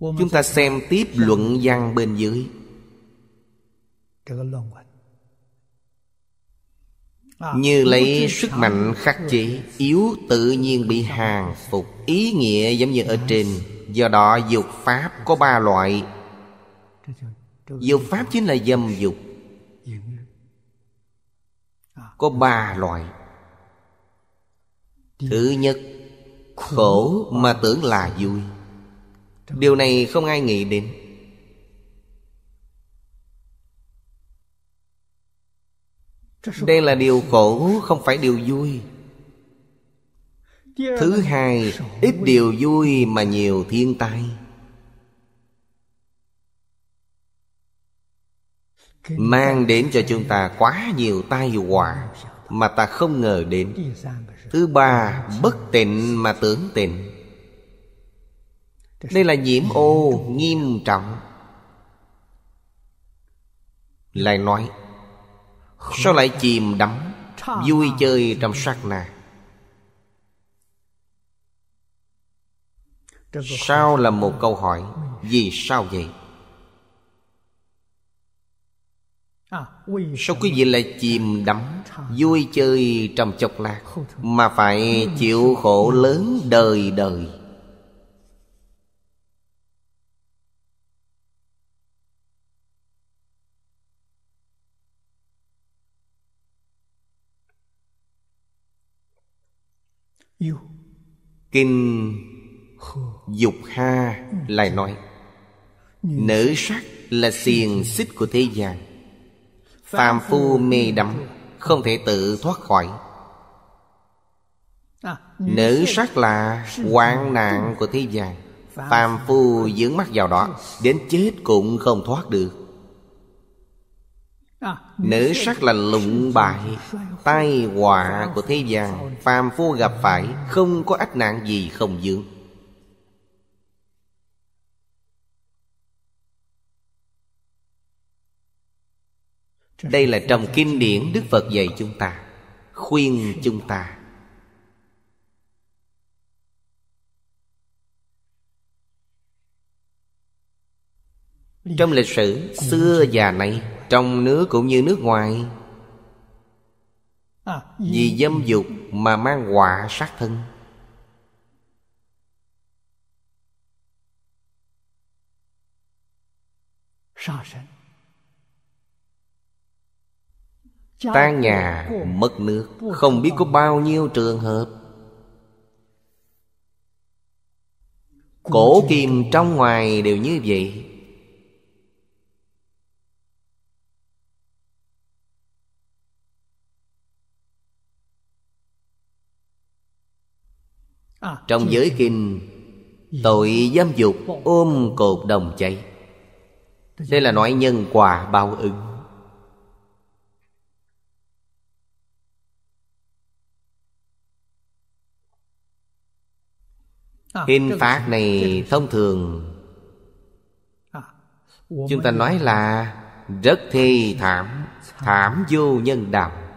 Chúng ta xem tiếp dạ. luận văn bên dưới à, Như lấy sức mạnh khắc chế Yếu tự nhiên bị hàng phục Ý nghĩa giống như ở trên Do đó dục pháp có ba loại Dục pháp chính là dâm dục à. Có ba loại Thứ nhất Khổ mà tưởng là vui điều này không ai nghĩ đến đây là điều khổ không phải điều vui thứ hai ít điều vui mà nhiều thiên tai mang đến cho chúng ta quá nhiều tai họa mà ta không ngờ đến thứ ba bất tịnh mà tưởng tịnh đây là nhiễm ô nghiêm trọng lại nói sao lại chìm đắm vui chơi trong sát na sao là một câu hỏi vì sao vậy à, sao quý vị lại chìm đắm vui chơi trong chốc lạc mà phải chịu khổ lớn đời đời Kinh Dục Ha lại nói Nữ sắc là xiềng xích của thế gian Phàm phu mê đắm Không thể tự thoát khỏi à, Nữ sắc là hoạn nạn của thế gian Phàm phu dướng mắt vào đó Đến chết cũng không thoát được À, nữ sắc là lụng bại Tai họa của thế gian Phàm phu gặp phải Không có ách nạn gì không dưỡng Đây là trong kinh điển Đức Phật dạy chúng ta Khuyên chúng ta Trong lịch sử xưa và nay trong nước cũng như nước ngoài à, vì dâm dục mà mang họa sát thân tan nhà mất nước không biết có bao nhiêu trường hợp cổ kim trong ngoài đều như vậy Trong giới kinh Tội giam dục ôm cột đồng cháy Đây là nói nhân quả bao ứng à, Hình phạt này thông thường à, Chúng ta nói là Rất thi thảm Thảm vô nhân đạo